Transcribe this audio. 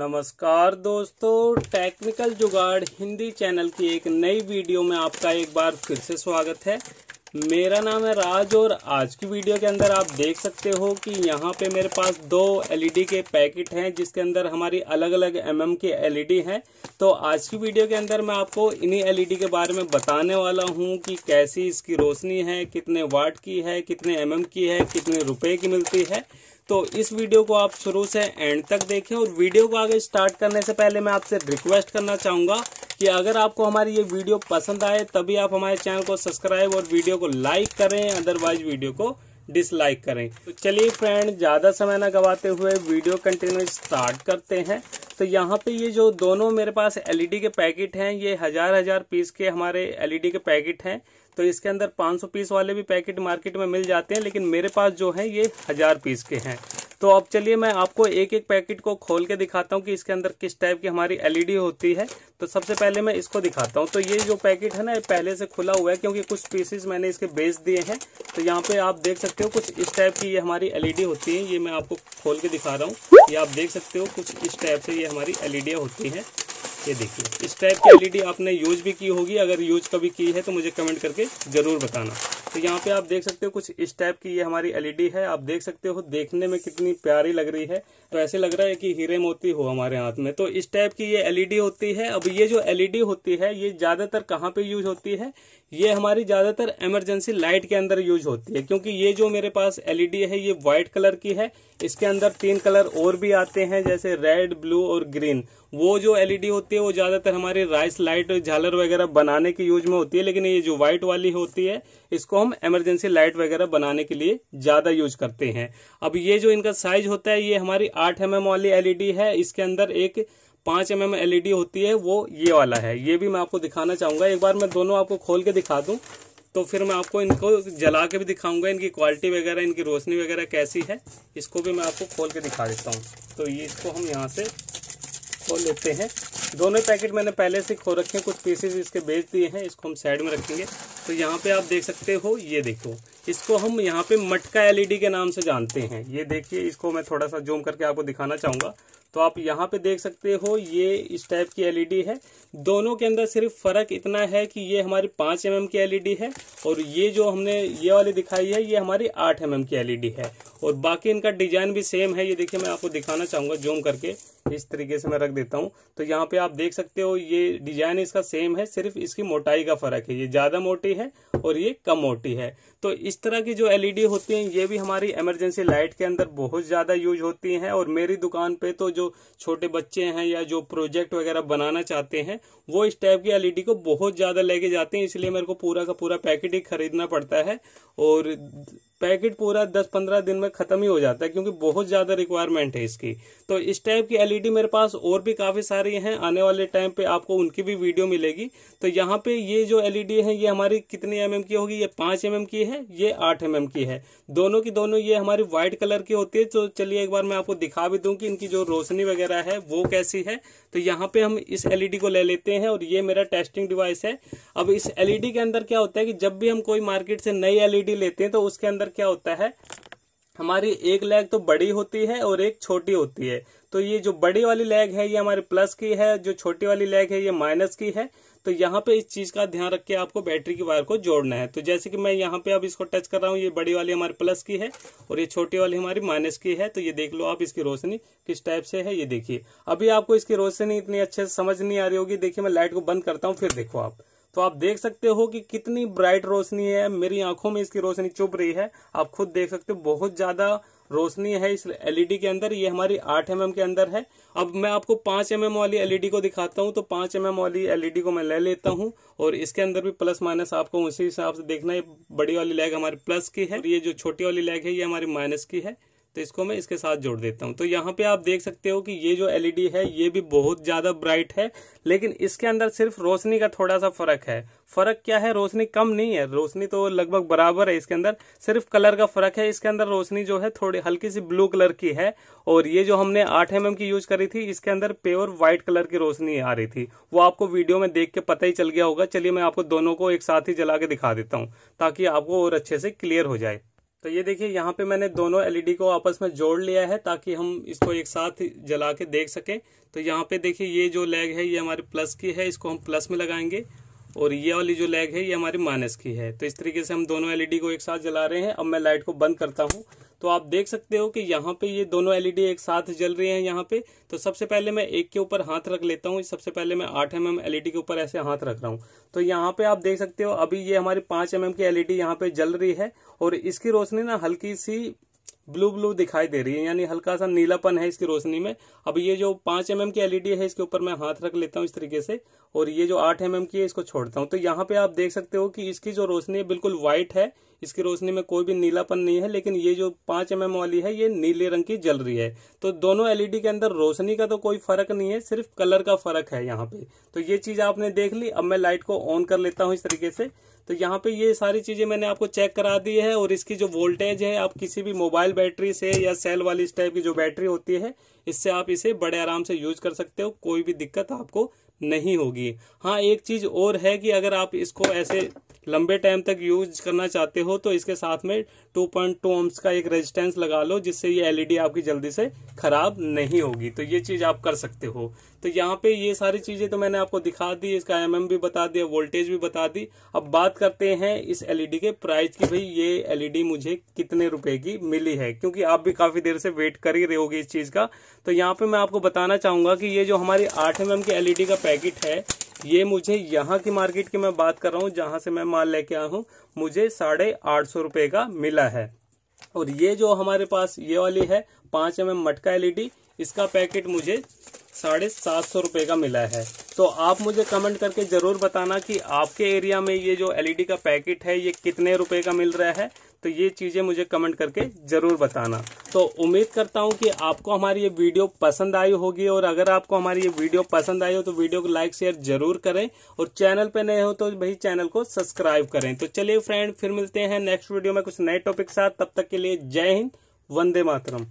नमस्कार दोस्तों टेक्निकल जुगाड़ हिंदी चैनल की एक नई वीडियो में आपका एक बार फिर से स्वागत है मेरा नाम है राज और आज की वीडियो के अंदर आप देख सकते हो कि यहाँ पे मेरे पास दो एलईडी के पैकेट हैं जिसके अंदर हमारी अलग अलग एमएम के एलईडी हैं तो आज की वीडियो के अंदर मैं आपको इन्हीं एलईडी के बारे में बताने वाला हूँ कि कैसी इसकी रोशनी है कितने वाट की है कितने एमएम की है कितने रुपए की मिलती है तो इस वीडियो को आप शुरू से एंड तक देखें और वीडियो को आगे स्टार्ट करने से पहले मैं आपसे रिक्वेस्ट करना चाहूँगा कि अगर आपको हमारी ये वीडियो पसंद आए तभी आप हमारे चैनल को सब्सक्राइब और वीडियो को लाइक करें अदरवाइज वीडियो को डिसलाइक करें तो चलिए फ्रेंड ज़्यादा समय ना गवाते हुए वीडियो कंटिन्यू स्टार्ट करते हैं तो यहाँ पे ये जो दोनों मेरे पास एलईडी e के पैकेट हैं ये हज़ार हज़ार पीस के हमारे एलईडी e के पैकेट हैं तो इसके अंदर 500 पीस वाले भी पैकेट मार्केट में मिल जाते हैं लेकिन मेरे पास जो है ये हज़ार पीस के हैं तो अब चलिए मैं आपको एक एक पैकेट को खोल के दिखाता हूँ कि इसके अंदर किस टाइप की हमारी एलईडी होती है तो सबसे पहले मैं इसको दिखाता हूँ तो ये जो पैकेट है ना ये पहले से खुला हुआ है क्योंकि कुछ पीसेस मैंने इसके बेच दिए हैं तो यहाँ पे आप देख सकते हो कुछ इस टाइप की ये हमारी एलईडी होती है ये मैं आपको खोल के दिखा रहा हूँ ये आप देख सकते हो कुछ इस टाइप से ये हमारी एलईडी होती है ये देखिए इस टाइप की एलईडी e आपने यूज भी की होगी अगर यूज कभी की है तो मुझे कमेंट करके ज़रूर बताना तो यहाँ पे आप देख सकते हो कुछ इस टाइप की ये हमारी एलईडी e है आप देख सकते हो देखने में कितनी प्यारी लग रही है तो ऐसे लग रहा है कि हीरे मोती हो हमारे हाथ में तो इस टाइप की ये एलईडी e होती है अब ये जो एलईडी e होती है ये ज्यादातर कहाँ पे यूज होती है ये हमारी ज्यादातर इमरजेंसी लाइट के अंदर यूज होती है क्योंकि ये जो मेरे पास एलईडी है ये व्हाइट कलर की है इसके अंदर तीन कलर और भी आते हैं जैसे रेड ब्लू और ग्रीन वो जो एलईडी होती है वो ज्यादातर हमारी राइस लाइट झालर वगैरह बनाने के यूज में होती है लेकिन ये जो व्हाइट वाली होती है इसको हम हम इमरजेंसी लाइट वगैरह बनाने के लिए ज्यादा यूज करते हैं अब ये जो इनका साइज होता है ये हमारी आठ एम mm वाली एलईडी है इसके अंदर एक पांच एम एम एलईडी होती है वो ये वाला है ये भी मैं आपको दिखाना चाहूंगा एक बार मैं दोनों आपको खोल के दिखा दूँ तो फिर मैं आपको इनको जला के भी दिखाऊंगा इनकी क्वालिटी वगैरह इनकी रोशनी वगैरह कैसी है इसको भी मैं आपको खोल के दिखा देता हूँ तो ये इसको हम यहाँ से खोल लेते हैं दोनों पैकेट मैंने पहले से खो रखे हैं कुछ पीसेस इसके बेच दिए हैं इसको हम साइड में रखेंगे तो यहाँ पे आप देख सकते हो ये देखो इसको हम यहाँ पे मटका एलईडी e के नाम से जानते हैं ये देखिए इसको मैं थोड़ा सा जूम करके आपको दिखाना चाहूंगा तो आप यहाँ पे देख सकते हो ये इस टाइप की एलईडी है दोनों के अंदर सिर्फ फर्क इतना है कि ये हमारी पाँच एम की एलईडी है और ये जो हमने ये वाली दिखाई है ये हमारी आठ एम की एलईडी है और बाकी इनका डिजाइन भी सेम है ये देखिए मैं आपको दिखाना चाहूंगा जूम करके इस तरीके से मैं रख देता हूँ तो यहाँ पे आप देख सकते हो ये डिजाइन इसका सेम है सिर्फ इसकी मोटाई का फर्क है ये ज्यादा मोटी है और ये कम मोटी है तो इस तरह की जो एलईडी होती है ये भी हमारी इमरजेंसी लाइट के अंदर बहुत ज्यादा यूज होती है और मेरी दुकान पे तो जो छोटे बच्चे हैं या जो प्रोजेक्ट वगैरह बनाना चाहते हैं वो इस टाइप की एलईडी को बहुत ज़्यादा लेके जाते हैं इसलिए मेरे को पूरा का पूरा पैकेट ही खरीदना पड़ता है और पैकेट पूरा दस पंद्रह दिन में खत्म ही हो जाता है क्योंकि बहुत ज्यादा रिक्वायरमेंट है इसकी तो इस टाइप की एलईडी मेरे पास और भी काफी सारी हैं आने वाले टाइम पे आपको उनकी भी वीडियो मिलेगी तो यहाँ पे ये जो एलईडी है ये हमारी कितनी एमएम की होगी ये पांच एम की है ये आठ एमएम की है दोनों की दोनों ये हमारी व्हाइट कलर की होती है तो चलिए एक बार मैं आपको दिखा भी दू की इनकी जो रोशनी वगैरह है वो कैसी है तो यहाँ पे हम इस एलईडी को ले लेते हैं और ये मेरा टेस्टिंग डिवाइस है अब इस एलईडी के अंदर क्या होता है कि जब भी हम कोई मार्केट से नई एलईडी लेते हैं तो उसके अंदर अंदर क्या होता है हमारी एक लेग तो बड़ी होती है और एक छोटी होती है तो ये जो बड़ी वाली लेग है ये हमारे प्लस की है जो छोटी वाली लेग है ये माइनस की है तो यहाँ पे इस चीज का ध्यान रख के आपको बैटरी की वायर को जोड़ना है तो जैसे कि मैं यहाँ पे अब इसको टच कर रहा हूँ ये बड़ी वाली हमारे प्लस की है और ये छोटी वाली हमारी माइनस की है तो ये देख लो आप इसकी रोशनी किस टाइप से है ये देखिए अभी आपको इसकी रोशनी इतनी अच्छे से समझ नहीं आ रही होगी देखिए मैं लाइट को बंद करता हूँ फिर देखो आप तो आप देख सकते हो कि कितनी ब्राइट रोशनी है मेरी आंखों में इसकी रोशनी चुभ रही है आप खुद देख सकते हो बहुत ज्यादा रोशनी है इस एलईडी के अंदर ये हमारी आठ एम mm के अंदर है अब मैं आपको पांच एमएम mm वाली एलईडी को दिखाता हूं तो पांच एमएम mm वाली एलईडी को मैं ले लेता हूं और इसके अंदर भी प्लस माइनस आपको उसी हिसाब से देखना है बड़ी वाली लैग हमारी प्लस की है और ये जो छोटी वाली लैग है ये हमारी माइनस की है तो इसको मैं इसके साथ जोड़ देता हूँ तो यहाँ पे आप देख सकते हो कि ये जो एलईडी e है ये भी बहुत ज़्यादा ब्राइट है लेकिन इसके अंदर सिर्फ रोशनी का थोड़ा सा फ़र्क है फ़र्क क्या है रोशनी कम नहीं है रोशनी तो लगभग बराबर है इसके अंदर सिर्फ कलर का फ़र्क है इसके अंदर रोशनी जो है थोड़ी हल्की सी ब्लू कलर की है और ये जो हमने आठ एम की यूज़ करी थी इसके अंदर प्योर व्हाइट कलर की रोशनी आ रही थी वो आपको वीडियो में देख के पता ही चल गया होगा चलिए मैं आपको दोनों को एक साथ ही जला के दिखा देता हूँ ताकि आपको और अच्छे से क्लियर हो जाए तो ये देखिए यहाँ पे मैंने दोनों एलईडी e को आपस में जोड़ लिया है ताकि हम इसको एक साथ जला के देख सकें तो यहाँ पे देखिए ये जो लैग है ये हमारे प्लस की है इसको हम प्लस में लगाएंगे और ये वाली जो लैग है ये हमारी माइनस की है तो इस तरीके से हम दोनों एलईडी e को एक साथ जला रहे हैं अब मैं लाइट को बंद करता हूँ तो आप देख सकते हो कि यहाँ पे ये दोनों एलईडी e एक साथ जल रही हैं यहाँ पे तो सबसे पहले मैं एक के ऊपर हाथ रख लेता हूँ सबसे पहले मैं आठ एम एम एलईडी के ऊपर ऐसे हाथ रख रहा हूँ तो यहाँ पे आप देख सकते हो अभी ये हमारी पांच एम एम की एलईडी e यहाँ पे जल रही है और इसकी रोशनी ना हल्की सी ब्लू ब्लू दिखाई दे रही है यानी हल्का सा नीलापन है इसकी रोशनी में अब ये जो पांच एम mm की एलईडी e है इसके ऊपर मैं हाथ रख लेता हूँ इस तरीके से और ये जो आठ एम mm की है इसको छोड़ता हूँ तो यहाँ पे आप देख सकते हो कि इसकी जो रोशनी है बिल्कुल व्हाइट है इसकी रोशनी में कोई भी नीलापन नहीं है लेकिन ये जो पांच एम mm वाली है ये नीले रंग की जल रही है तो दोनों एलईडी e के अंदर रोशनी का तो कोई फर्क नहीं है सिर्फ कलर का फर्क है यहाँ पे तो ये चीज आपने देख ली अब मैं लाइट को ऑन कर लेता हूँ इस तरीके से तो यहाँ पे ये सारी चीजें मैंने आपको चेक करा दी है और इसकी जो वोल्टेज है आप किसी भी मोबाइल बैटरी से या सेल वाली इस टाइप की जो बैटरी होती है इससे आप इसे बड़े आराम से यूज कर सकते हो कोई भी दिक्कत आपको नहीं होगी हाँ एक चीज और है कि अगर आप इसको ऐसे लंबे टाइम तक यूज करना चाहते हो तो इसके साथ में 2.2 पॉइंट ओम्स का एक रेजिस्टेंस लगा लो जिससे ये एलईडी e आपकी जल्दी से खराब नहीं होगी तो ये चीज आप कर सकते हो तो यहाँ पे ये सारी चीजें तो मैंने आपको दिखा दी इसका एमएम भी बता दिया वोल्टेज भी बता दी अब बात करते हैं इस एलईडी e के प्राइस की भाई ये एलईडी e मुझे कितने रुपए की मिली है क्योंकि आप भी काफी देर से वेट कर ही रहे होगी इस चीज का तो यहाँ पे मैं आपको बताना चाहूंगा कि ये जो हमारी आठ एम की एलईडी का पैकेट है ये मुझे यहाँ की मार्केट की मैं बात कर रहा हूँ जहां से मैं माल लेके आया हूँ मुझे साढ़े आठ सौ रुपये का मिला है और ये जो हमारे पास ये वाली है पांच एम एम मटका एलईडी e इसका पैकेट मुझे साढ़े सात सौ रुपये का मिला है तो आप मुझे कमेंट करके ज़रूर बताना कि आपके एरिया में ये जो एलईडी e का पैकेट है ये कितने रुपए का मिल रहा है तो ये चीज़ें मुझे कमेंट करके ज़रूर बताना तो उम्मीद करता हूँ कि आपको हमारी ये वीडियो पसंद आई होगी और अगर आपको हमारी ये वीडियो पसंद आई हो तो वीडियो को लाइक शेयर जरूर करें और चैनल पर नए हो तो भाई चैनल को सब्सक्राइब करें तो चलिए फ्रेंड फिर मिलते हैं नेक्स्ट वीडियो में कुछ नए टॉपिक के साथ तब तक के लिए जय हिंद वंदे मातरम